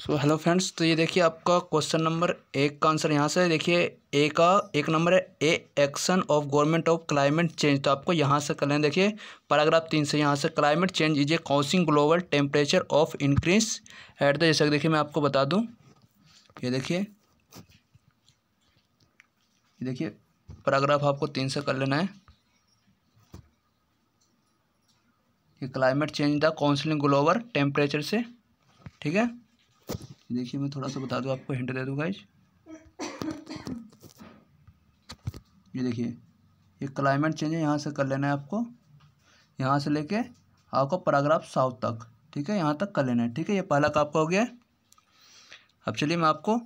so hello friends तो ये देखिए आपका क्वेश्चन नंबर एक का आंसर यहाँ से देखिए ए का एक नंबर है a action of government of climate change तो आपको यहाँ से कर लें देखिए पैराग्राफ तीन से यहाँ से climate change is a causing global temperature of increase at the जैसा देखिए मैं आपको बता दूँ ये देखिए देखिए पैराग्राफ आपको तीन से कर लेना है ये climate change the counselling global temperature से ठीक है देखिए मैं थोड़ा सा बता दूँ आपको हिंट दे दूँ गाइज ये देखिए ये क्लाइमेट चेंज है यहाँ से कर लेना है आपको यहाँ से लेके आपको पैराग्राफ साउथ तक ठीक है यहाँ तक कर लेना है ठीक है ये पहला का आपका हो गया अब चलिए मैं आपको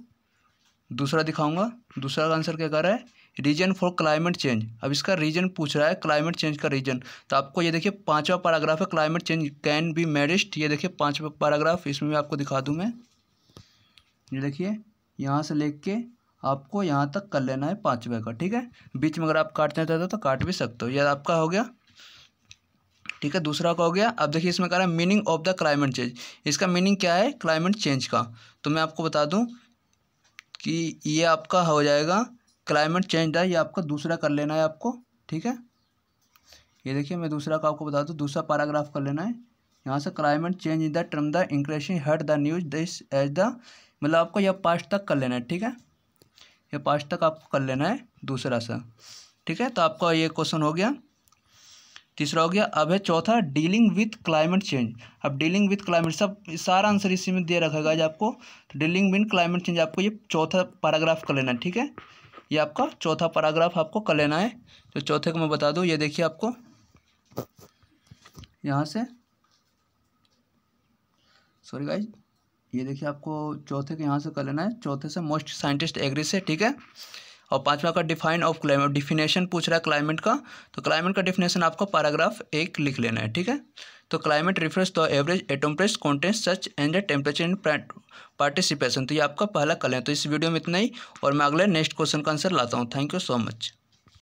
दूसरा दिखाऊंगा दूसरा का आंसर क्या कर रहा है रीजन फॉर क्लाइमेट चेंज अब इसका रीजन पूछ रहा है क्लाइमेट चेंज का रीजन तो आपको ये देखिए पांचवा पैराग्राफ है climate change can be measured ये देखिए पांचवा पैराग्राफ इसमें भी आपको दिखा दूँ मैं ये देखिए यहाँ से ले के आपको यहाँ तक कर लेना है पाँचवे का ठीक है बीच में अगर आप काटना चाहते हो तो, तो काट भी सकते हो यह आपका हो गया ठीक है दूसरा का हो गया अब देखिए इसमें कह रहा है meaning of the climate change इसका मीनिंग क्या है क्लाइमेट चेंज का तो मैं आपको बता दूँ कि ये आपका हो जाएगा क्लाइमेट चेंज है ये आपका दूसरा कर लेना है आपको ठीक है ये देखिए मैं दूसरा का आपको बता दूँ दूसरा पैराग्राफ कर लेना है यहाँ से climate change in the term the increasing heat the news this as the मतलब आपको यह पास्ट तक कर लेना है ठीक है यह पास्ट तक आपको कर लेना है दूसरा सा ठीक है तो आपका ये क्वेश्चन हो गया तीसरा हो गया अब है चौथा डीलिंग विथ क्लाइमेट चेंज अब डीलिंग विथ क्लाइमेट सब सारा आंसर इसी में दे रखा गया आपको डीलिंग विन क्लाइमेट चेंज आपको ये चौथा पैराग्राफ कर लेना है ठीक है ये आपका चौथा पैराग्राफ आपको कर लेना है तो चौथे को मैं बता दूँ ये देखिए आपको यहाँ से सॉरी गाइज ये देखिए आपको चौथे के यहाँ से कर लेना है चौथे से मोस्ट साइंटिस्ट एग्री से ठीक है और पांचवा का डिफाइन ऑफ क्लाइमेट डिफिनेशन पूछ रहा है क्लाइमेट का तो क्लाइमेट का डिफिनेशन आपको पैराग्राफ एक लिख लेना है ठीक है तो climate refresh the average atmospheric content such and temperature in participation तो ये आपका पहला कल है तो इस वीडियो में इतना ही और मैं अगले नेक्स्ट क्वेश्चन का आंसर लाता हूँ थैंक यू सो मच